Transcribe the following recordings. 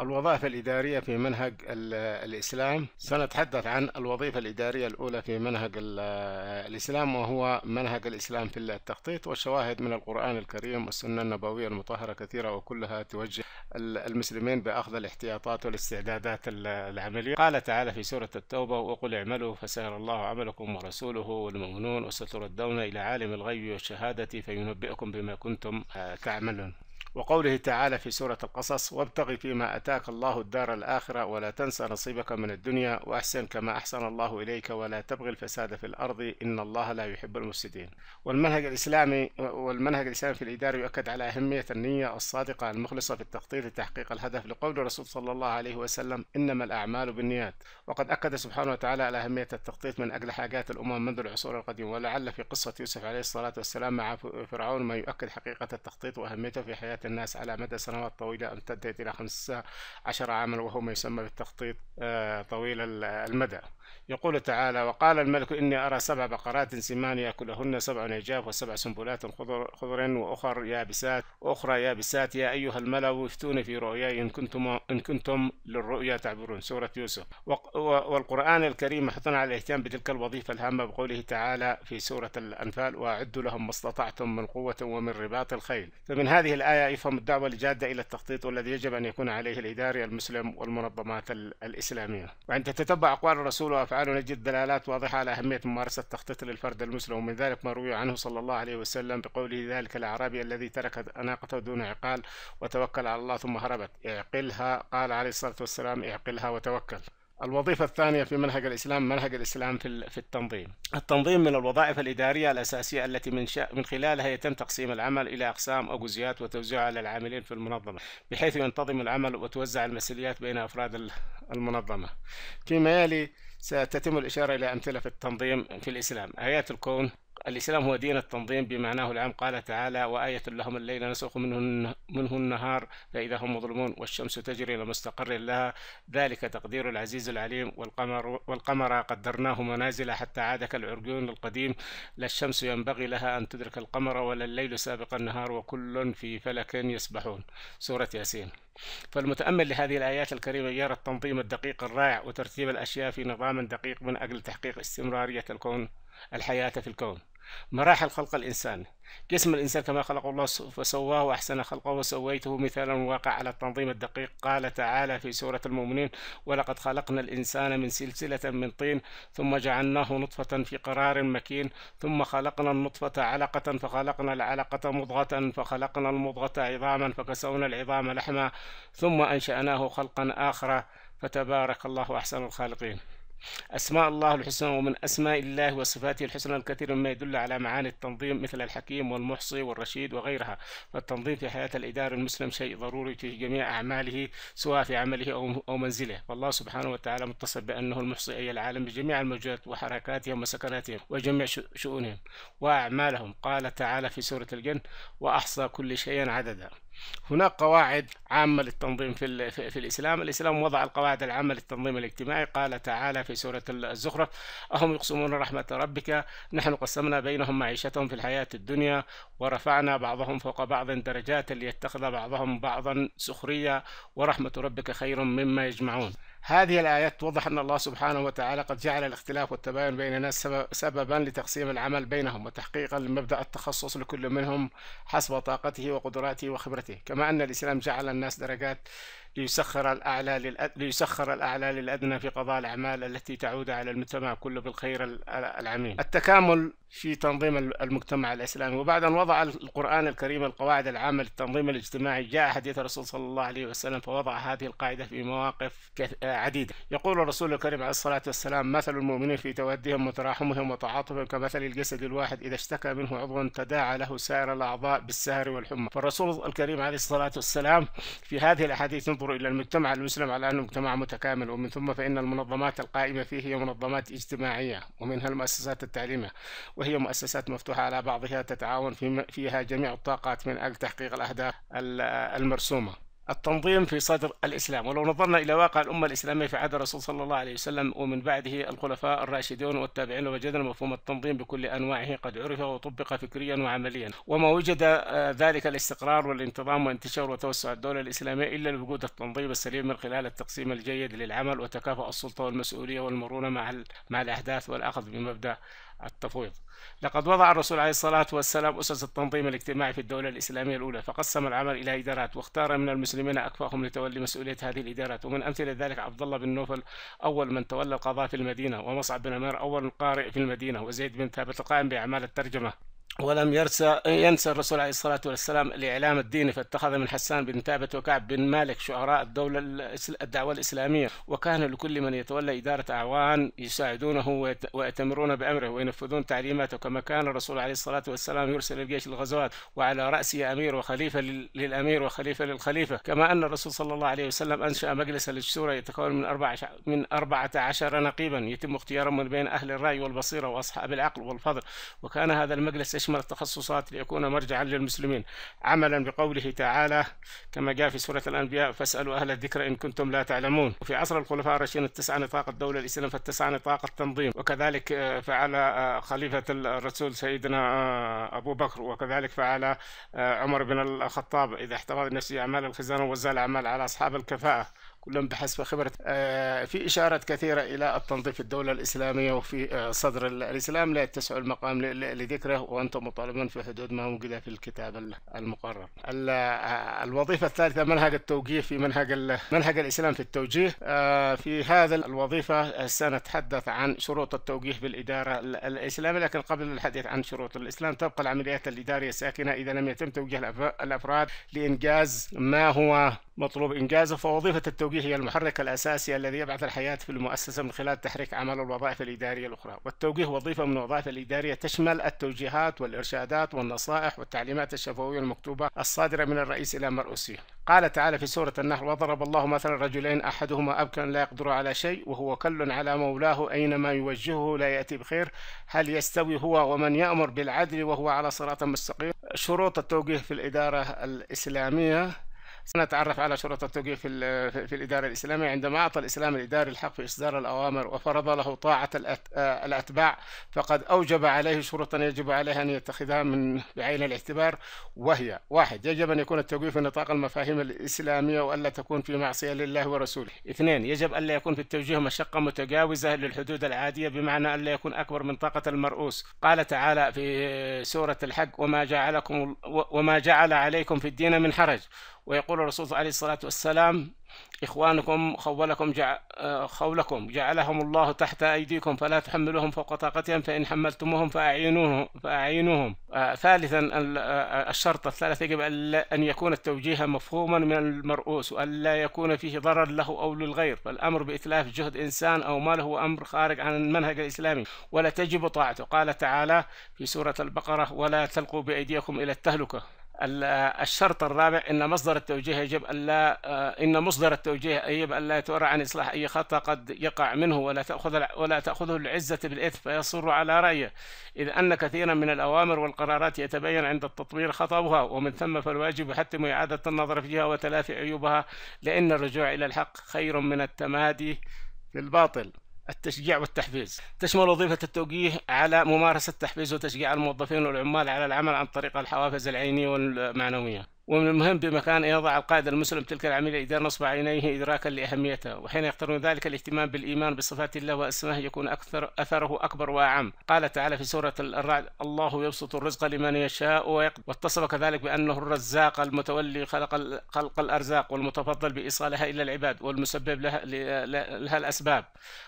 الوظائف الإدارية في منهج الإسلام سنتحدث عن الوظيفة الإدارية الأولى في منهج الإسلام وهو منهج الإسلام في التخطيط والشواهد من القرآن الكريم والسنة النبوية المطهرة كثيرة وكلها توجه المسلمين بأخذ الاحتياطات والاستعدادات العملية قال تعالى في سورة التوبة وقل اعملوا فسيرى الله عملكم ورسوله والمؤمنون وستردون إلى عالم الغيب والشهادة فينبئكم بما كنتم آه، تعملون وقوله تعالى في سورة القصص وابتغ فيما أتاك الله الدار الآخرة ولا تنس نصيبك من الدنيا وأحسن كما أحسن الله إليك ولا تبغ الفساد في الأرض إن الله لا يحب المفسدين والمنهج الإسلامي والمنهج الإسلامي في الإدارة يؤكد على أهمية النية الصادقة المخلصة في التخطيط لتحقيق الهدف لقول الرسول صلى الله عليه وسلم إنما الأعمال بالنيات وقد أكد سبحانه وتعالى على أهمية التخطيط من أجل حاجات الأمم منذ العصور القديمة ولعل في قصة يوسف عليه الصلاة والسلام مع فرعون ما يؤكد حقيقة التخطيط وأهميته في حياة حياة الناس على مدى سنوات طويلة امتدت إلى 15 عاما وهو ما يسمى بالتخطيط آه، طويل المدى يقول تعالى وقال الملك إني أرى سبع بقرات سمان يأكلهن سبع نجاف وسبع سنبلات خضر, خضر وأخر يابسات وأخرى يابسات يا أيها الملأ افتوني في رؤياي إن كنتم إن كنتم للرؤيا تعبرون سورة يوسف والقرآن الكريم حثنا على الاهتمام بتلك الوظيفة الهامة بقوله تعالى في سورة الأنفال وأعدوا لهم ما استطعتم من قوة ومن رباط الخيل فمن هذه الآية يفهم الدعوة الجادة إلى التخطيط والذي يجب أن يكون عليه الإداري المسلم والمنظمات الإسلامية وعند تتبع أقوال الرسول وأفعاله نجد دلالات واضحة على أهمية ممارسة التخطيط للفرد المسلم ومن ذلك ما روي عنه صلى الله عليه وسلم بقوله ذلك الأعرابي الذي ترك ناقته دون عقال وتوكل على الله ثم هربت اعقلها قال عليه الصلاة والسلام اعقلها وتوكل الوظيفة الثانية في منهج الإسلام منهج الإسلام في التنظيم. التنظيم من الوظائف الإدارية الأساسية التي من, من خلالها يتم تقسيم العمل إلى أقسام أو جزئيات وتوزيعها على العاملين في المنظمة، بحيث ينتظم العمل وتوزع المسؤوليات بين أفراد المنظمة. فيما يلي ستتم الإشارة إلى أمثلة في التنظيم في الإسلام آيات الكون الإسلام هو دين التنظيم بمعناه العام قال تعالى وآية لهم الليل نسوق منه, منه النهار فإذا هم مظلمون والشمس تجري لمستقر لها ذلك تقدير العزيز العليم والقمر, والقمر قدرناه منازل حتى عاد كالعرجون القديم لا الشمس ينبغي لها أن تدرك القمر ولا الليل سابق النهار وكل في فلك يسبحون سورة ياسين فالمتأمل لهذه الآيات الكريمة يرى التنظيم الدقيق الرائع وترتيب الأشياء في نظام دقيق من أجل تحقيق استمرارية الكون الحياة في الكون مراحل خلق الإنسان جسم الإنسان كما خلقه الله فسواه وأحسن خلقه وسويته مثالا واقع على التنظيم الدقيق قال تعالى في سورة المؤمنين ولقد خلقنا الإنسان من سلسلة من طين ثم جعلناه نطفة في قرار مكين ثم خلقنا النطفة علقة فخلقنا العلقة مضغة فخلقنا المضغة عظاما فكسونا العظام لحما ثم أنشأناه خلقا آخر فتبارك الله أحسن الخالقين أسماء الله الحسنى ومن أسماء الله وصفاته الحسنى الكثير مما يدل على معاني التنظيم مثل الحكيم والمحصي والرشيد وغيرها فالتنظيم في حياة الإدارة المسلم شيء ضروري في جميع أعماله سواء في عمله أو منزله والله سبحانه وتعالى متصف بأنه المحصي أي العالم بجميع الموجودات وحركاتهم وسكناتهم وجميع شؤونهم وأعمالهم قال تعالى في سورة الجن وأحصى كل شيء عددا هناك قواعد عامة للتنظيم في, في, في الإسلام الإسلام وضع القواعد العامة للتنظيم الاجتماعي قال تعالى في سورة الزخرف أهم يقسمون رحمة ربك نحن قسمنا بينهم معيشتهم في الحياة الدنيا ورفعنا بعضهم فوق بعض درجات ليتخذ بعضهم بعضا سخرية ورحمة ربك خير مما يجمعون هذه الآيات توضح أن الله سبحانه وتعالى قد جعل الاختلاف والتباين بين الناس سببا لتقسيم العمل بينهم وتحقيقا لمبدأ التخصص لكل منهم حسب طاقته وقدراته وخبرته كما أن الإسلام جعل الناس درجات ليسخر الأعلى للأد... ليسخر الأعلى للأدنى في قضاء الأعمال التي تعود على المجتمع كله بالخير العميم التكامل في تنظيم المجتمع الإسلامي وبعد أن وضع القرآن الكريم القواعد العامة للتنظيم الاجتماعي جاء حديث الرسول صلى الله عليه وسلم فوضع هذه القاعدة في مواقف عديدة يقول الرسول الكريم عليه الصلاة والسلام مثل المؤمنين في توديهم وتراحمهم وتعاطفهم كمثل الجسد الواحد إذا اشتكى منه عضو تداعى له سائر الأعضاء بالسهر والحمى فالرسول الكريم عليه الصلاة والسلام في هذه الأحاديث ينظر إلى المجتمع المسلم على أنه مجتمع متكامل ومن ثم فإن المنظمات القائمة فيه هي منظمات اجتماعية ومنها المؤسسات التعليمية وهي مؤسسات مفتوحة على بعضها تتعاون فيها جميع الطاقات من أجل تحقيق الأهداف المرسومة التنظيم في صدر الإسلام ولو نظرنا إلى واقع الأمة الإسلامية في عهد الرسول صلى الله عليه وسلم ومن بعده الخلفاء الراشدون والتابعين وجدنا مفهوم التنظيم بكل أنواعه قد عرف وطبق فكريا وعمليا وما وجد آه، ذلك الاستقرار والانتظام وانتشار وتوسع الدولة الإسلامية إلا بوجود التنظيم السليم من خلال التقسيم الجيد للعمل وتكافؤ السلطة والمسؤولية والمرونة مع مع الأحداث والأخذ بمبدأ التفويض لقد وضع الرسول عليه الصلاة والسلام أسس التنظيم الاجتماعي في الدولة الإسلامية الأولى فقسم العمل إلى إدارات واختار من المسلمين أكفاهم لتولي مسؤولية هذه الإدارات ومن أمثلة ذلك عبد الله بن نوفل أول من تولى القضاء في المدينة ومصعب بن عمير أول قارئ في المدينة وزيد بن ثابت القائم بأعمال الترجمة ولم يرسى ينسى الرسول عليه الصلاة والسلام الإعلام الديني فاتخذ من حسان بن ثابت وكعب بن مالك شعراء الدولة الدعوة الإسلامية وكان لكل من يتولى إدارة أعوان يساعدونه ويأتمرون بأمره وينفذون تعليماته كما كان الرسول عليه الصلاة والسلام يرسل الجيش للغزوات وعلى رأسه أمير وخليفة للأمير وخليفة للخليفة كما أن الرسول صلى الله عليه وسلم أنشأ مجلس للشورى يتكون من أربعة من 14 نقيبا يتم اختيارهم من بين أهل الرأي والبصيرة وأصحاب العقل والفضل وكان هذا المجلس يشمل قسم التخصصات ليكون مرجعا للمسلمين عملا بقوله تعالى كما جاء في سورة الأنبياء فاسألوا أهل الذكر إن كنتم لا تعلمون وفي عصر الخلفاء الراشدين التسعة نطاق الدولة الإسلام فالتسعة نطاق التنظيم وكذلك آه، فعل آه، خليفة الرسول سيدنا آه، أبو بكر وكذلك فعل عمر بن الخطاب إذا احتفظ نفسه أعمال الخزانة وزال أعمال على أصحاب الكفاءة كلهم بحسب خبرة آه، في إشارة كثيرة إلى التنظيف الدولة الإسلامية وفي آه، صدر الإسلام لا يتسع المقام لذكره وأنتم مطالبون في حدود ما وجد في الكتاب المقرر آه، الوظيفة الثالثة منهج التوجيه في منهج منهج الإسلام في التوجيه في هذا الوظيفة سنتحدث عن شروط التوجيه بالإدارة الإسلامية لكن قبل الحديث عن شروط الإسلام تبقى العمليات الإدارية ساكنة إذا لم يتم توجيه الأفراد لإنجاز ما هو مطلوب إنجازه فوظيفة التوجيه التوجيه هي المحرك الأساسي الذي يبعث الحياة في المؤسسة من خلال تحريك عمل الوظائف الإدارية الأخرى والتوجيه وظيفة من الوظائف الإدارية تشمل التوجيهات والإرشادات والنصائح والتعليمات الشفوية المكتوبة الصادرة من الرئيس إلى مرؤوسيه قال تعالى في سورة النحل وضرب الله مثلا رجلين أحدهما أبكم لا يقدر على شيء وهو كل على مولاه أينما يوجهه لا يأتي بخير هل يستوي هو ومن يأمر بالعدل وهو على صراط مستقيم شروط التوجيه في الإدارة الإسلامية سنتعرف على شرطة توجي في, في الإدارة الإسلامية عندما أعطى الإسلام الإداري الحق في إصدار الأوامر وفرض له طاعة آه، الأتباع فقد أوجب عليه شروطا يجب عليه أن يتخذها من بعين الاعتبار وهي واحد يجب أن يكون التوجيه في نطاق المفاهيم الإسلامية وألا تكون في معصية لله ورسوله اثنين يجب ألا يكون في التوجيه مشقة متجاوزة للحدود العادية بمعنى ألا يكون أكبر من طاقة المرؤوس قال تعالى في سورة الحج وما جعلكم وما جعل عليكم في الدين من حرج ويقول الرسول عليه الصلاة والسلام إخوانكم خولكم جع... آه، خولكم جعلهم الله تحت أيديكم فلا تحملوهم فوق طاقتهم فإن حملتموهم فأعينوهم فأعينوهم آه ثالثا آه، الشرط الثالث يجب أن يكون التوجيه مفهوما من المرؤوس وأن لا يكون فيه ضرر له أو للغير فالأمر بإتلاف جهد إنسان أو ماله هو أمر خارج عن المنهج الإسلامي ولا تجب طاعته قال تعالى في سورة البقرة ولا تلقوا بأيديكم إلى التهلكة الشرط الرابع ان مصدر التوجيه يجب الا آه، ان مصدر التوجيه يجب الا يتورع عن اصلاح اي خطا قد يقع منه ولا تاخذ ولا تاخذه العزه بالاثم فيصر على رايه اذ ان كثيرا من الاوامر والقرارات يتبين عند التطوير خطبها ومن ثم فالواجب يحتم اعاده النظر فيها وتلافي عيوبها لان الرجوع الى الحق خير من التمادي في الباطل التشجيع والتحفيز تشمل وظيفة التوجيه على ممارسة تحفيز وتشجيع الموظفين والعمال على العمل عن طريق الحوافز العينية والمعنوية ومن المهم بمكان أن يضع القائد المسلم تلك العملية إذا نصب عينيه إدراكا لأهميتها وحين يقترن ذلك الاهتمام بالإيمان بصفات الله وأسمائه يكون أكثر أثره أكبر وأعم قال تعالى في سورة الرعد الله يبسط الرزق لمن يشاء ويقدر واتصف كذلك بأنه الرزاق المتولي خلق خلق الأرزاق والمتفضل بإيصالها إلى العباد والمسبب لها, لها الأسباب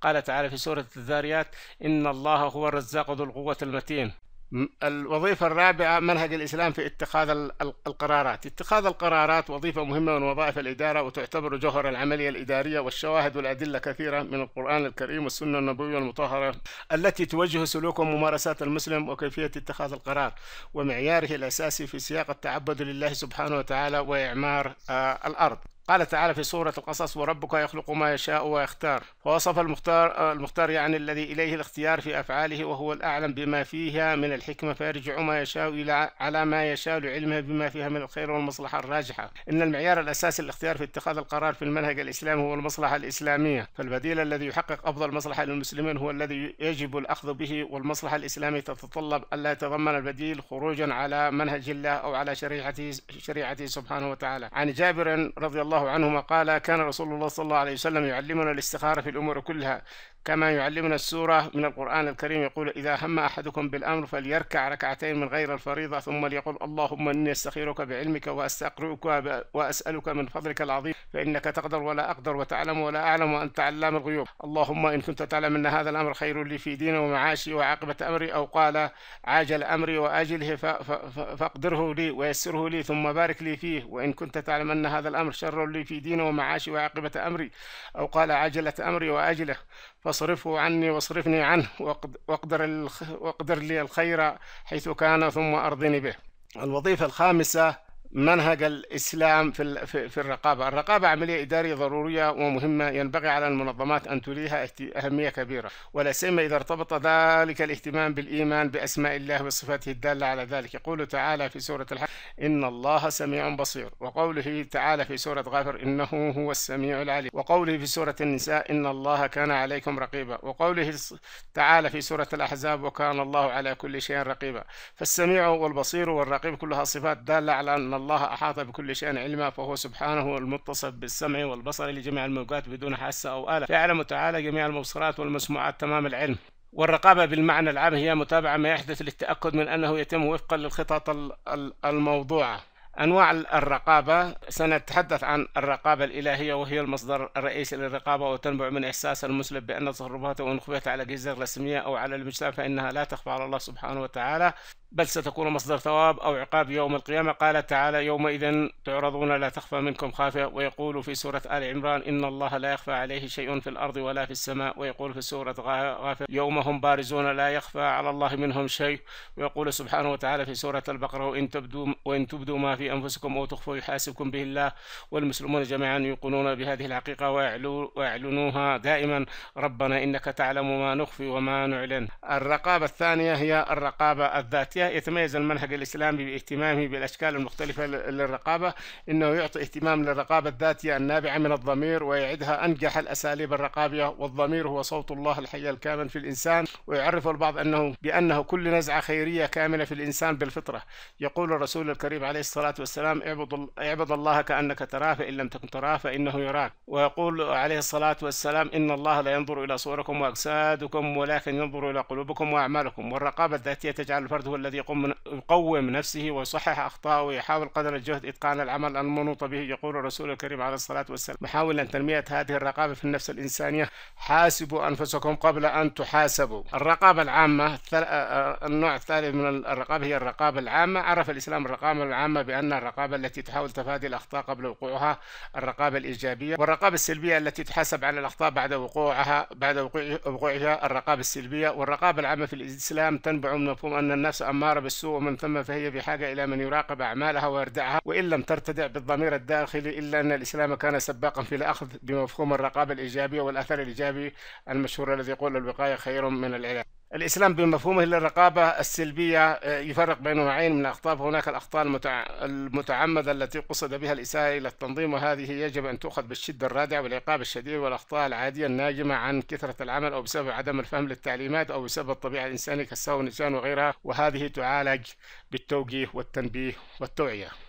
قال تعالى في سورة الذاريات إن الله هو الرزاق ذو القوة المتين الوظيفة الرابعة منهج الإسلام في اتخاذ القرارات اتخاذ القرارات وظيفة مهمة من وظائف الإدارة وتعتبر جوهر العملية الإدارية والشواهد والأدلة كثيرة من القرآن الكريم والسنة النبوية المطهرة التي توجه سلوك وممارسات المسلم وكيفية اتخاذ القرار ومعياره الأساسي في سياق التعبد لله سبحانه وتعالى وإعمار آه، الأرض قال تعالى في سورة القصص وربك يخلق ما يشاء ويختار ووصف المختار آه، المختار يعني الذي إليه الاختيار في أفعاله وهو الأعلم بما فيها من الحكمة فيرجع ما يشاء إلى على ما يشاء لعلمه بما فيها من الخير والمصلحة الراجحة إن المعيار الأساسي للاختيار في اتخاذ القرار في المنهج الإسلامي هو المصلحة الإسلامية فالبديل الذي يحقق أفضل مصلحة للمسلمين هو الذي يجب الأخذ به والمصلحة الإسلامية تتطلب ألا يتضمن البديل خروجا على منهج الله أو على شريعته شريعته سبحانه وتعالى عن جابر رضي الله الله عنهما قال كان رسول الله صلى الله عليه وسلم يعلمنا الاستخارة في الأمور كلها كما يعلمنا السورة من القرآن الكريم يقول إذا هم أحدكم بالأمر فليركع ركعتين من غير الفريضة ثم ليقول اللهم إني أستخيرك بعلمك وأستقرئك وأسألك من فضلك العظيم فإنك تقدر ولا أقدر وتعلم ولا أعلم وأنت علام الغيوب اللهم إن كنت تعلم أن هذا الأمر خير لي في ديني ومعاشي وعاقبة أمري أو قال عاجل أمري وأجله فاقدره لي ويسره لي ثم بارك لي فيه وإن كنت تعلم أن هذا الأمر شر لي في ديني ومعاشي وعاقبة أمري أو قال عجلة أمري وأجله فاصرفه عني واصرفني عنه واقدر, واقدر لي الخير حيث كان ثم أرضني به الوظيفة الخامسة منهج الإسلام في في الرقابة الرقابة عملية إدارية ضرورية ومهمة ينبغي على المنظمات أن تليها أهمية كبيرة ولا سيما إذا ارتبط ذلك الاهتمام بالإيمان بأسماء الله وصفاته الدالة على ذلك يقول تعالى في سورة الحج إن الله سميع بصير وقوله تعالى في سورة غافر إنه هو السميع العليم وقوله في سورة النساء إن الله كان عليكم رقيبا وقوله تعالى في سورة الأحزاب وكان الله على كل شيء رقيبا فالسميع والبصير والرقيب كلها صفات دالة على أن الله أحاط بكل شيء علما فهو سبحانه المتصف بالسمع والبصر لجميع الموجات بدون حاسة أو آلة يعلم تعالى جميع المبصرات والمسموعات تمام العلم والرقابة بالمعنى العام هي متابعة ما يحدث للتأكد من أنه يتم وفقا للخطط الموضوعة أنواع الرقابة سنتحدث عن الرقابة الإلهية وهي المصدر الرئيسي للرقابة وتنبع من إحساس المسلم بأن تصرفاته وإن خفيت على جزر رسمية أو على المجتمع فإنها لا تخفى على الله سبحانه وتعالى بل ستكون مصدر ثواب أو عقاب يوم القيامة قال تعالى يومئذ تعرضون لا تخفى منكم خافية ويقول في سورة آل عمران إن الله لا يخفى عليه شيء في الأرض ولا في السماء ويقول في سورة غافر يوم هم بارزون لا يخفى على الله منهم شيء ويقول سبحانه وتعالى في سورة البقرة وإن تبدوا وإن تبدوا ما في أنفسكم أو تخفوا يحاسبكم به الله والمسلمون جميعا يوقنون بهذه الحقيقة ويعلنوها دائما ربنا إنك تعلم ما نخفي وما نعلن الرقابة الثانية هي الرقابة الذاتية يتميز المنهج الإسلامي باهتمامه بالأشكال المختلفة للرقابة إنه يعطي اهتمام للرقابة الذاتية النابعة من الضمير ويعدها أنجح الأساليب الرقابية والضمير هو صوت الله الحي الكامن في الإنسان ويعرف البعض أنه بأنه كل نزعة خيرية كامنة في الإنسان بالفطرة يقول الرسول الكريم عليه الصلاة والسلام اعبد, اعبد الله كأنك تراه فإن لم تكن تراه فإنه يراك ويقول عليه الصلاة والسلام إن الله لا ينظر إلى صوركم وأجسادكم ولكن ينظر إلى قلوبكم وأعمالكم والرقابة الذاتية تجعل الفرد هو الذي يقوم يقوم نفسه ويصحح أخطاءه ويحاول قدر الجهد إتقان العمل المنوط به يقول الرسول الكريم عليه الصلاة والسلام محاولا تنمية هذه الرقابة في النفس الإنسانية حاسبوا أنفسكم قبل أن تحاسبوا الرقابة العامة آه، آه، النوع الثالث من الرقابة هي الرقابة العامة عرف الإسلام الرقابة العامة بأن الرقابة التي تحاول تفادي الأخطاء قبل وقوعها الرقابة الإيجابية والرقابة السلبية التي تحاسب على الأخطاء بعد وقوعها بعد وقوعها الرقابة السلبية والرقابة العامة في الإسلام تنبع من مفهوم أن النفس عمارة بالسوء ومن ثم فهي بحاجة إلى من يراقب أعمالها ويردعها وإن لم ترتدع بالضمير الداخلي إلا أن الإسلام كان سباقا في الأخذ بمفهوم الرقابة الإيجابية والأثر الإيجابي المشهور الذي يقول الوقاية خير من العلاج الإسلام بمفهومه للرقابة السلبية آه، يفرق بين نوعين من الأخطاء فهناك الأخطاء المتعمدة التي قصد بها الإساءة إلى التنظيم وهذه يجب أن تؤخذ بالشدة الرادعة والعقاب الشديد والأخطاء العادية الناجمة عن كثرة العمل أو بسبب عدم الفهم للتعليمات أو بسبب الطبيعة الإنسانية كالسهو والنسيان وغيرها وهذه تعالج بالتوجيه والتنبيه والتوعية